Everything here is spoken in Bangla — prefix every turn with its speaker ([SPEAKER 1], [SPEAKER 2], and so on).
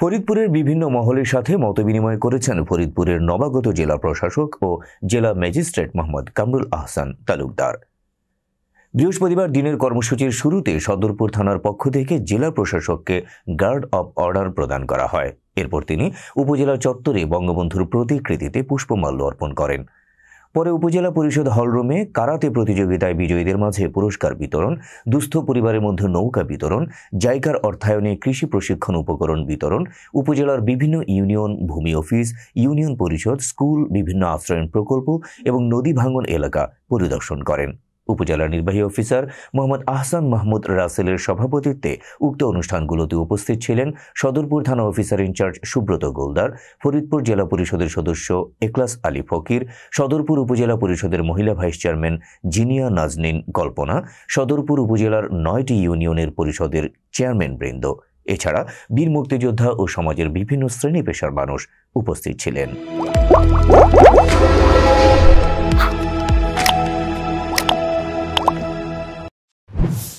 [SPEAKER 1] ফরিদপুরের বিভিন্ন মহলের সাথে মতবিনিময় করেছেন ফরিদপুরের নবাগত জেলা প্রশাসক ও জেলা ম্যাজিস্ট্রেট মোহাম্মদ কামরুল আহসান তালুকদার বৃহস্পতিবার দিনের কর্মসূচির শুরুতে সদরপুর থানার পক্ষ থেকে জেলা প্রশাসককে গার্ড অব অর্ডার প্রদান করা হয় এরপর তিনি উপজেলা চত্বরে বঙ্গবন্ধুর প্রতিকৃতিতে পুষ্পমাল্য অর্পণ করেন পরে উপজেলা পরিষদ হলরুমে কারাতে প্রতিযোগিতায় বিজয়ীদের মাঝে পুরস্কার বিতরণ দুস্থ পরিবারের মধ্যে নৌকা বিতরণ জায়কার অর্থায়নে কৃষি প্রশিক্ষণ উপকরণ বিতরণ উপজেলার বিভিন্ন ইউনিয়ন ভূমি অফিস ইউনিয়ন পরিষদ স্কুল বিভিন্ন আশ্রয়ন প্রকল্প এবং নদী ভাঙন এলাকা পরিদর্শন করেন উপজেলা নির্বাহী অফিসার মোহাম্মদ আহসান মাহমুদ রাসেলের সভাপতিত্বে উক্ত অনুষ্ঠানগুলোতে উপস্থিত ছিলেন সদরপুর থানা অফিসার ইনচার্জ সুব্রত গোলদার ফরিদপুর জেলা পরিষদের সদস্য একলাস আলী ফকির সদরপুর উপজেলা পরিষদের মহিলা ভাইস চেয়ারম্যান জিনিয়া নাজনিন কল্পনা সদরপুর উপজেলার নয়টি ইউনিয়নের পরিষদের চেয়ারম্যান বৃন্দ এছাড়া বীর মুক্তিযোদ্ধা ও সমাজের বিভিন্ন শ্রেণী পেশার মানুষ উপস্থিত ছিলেন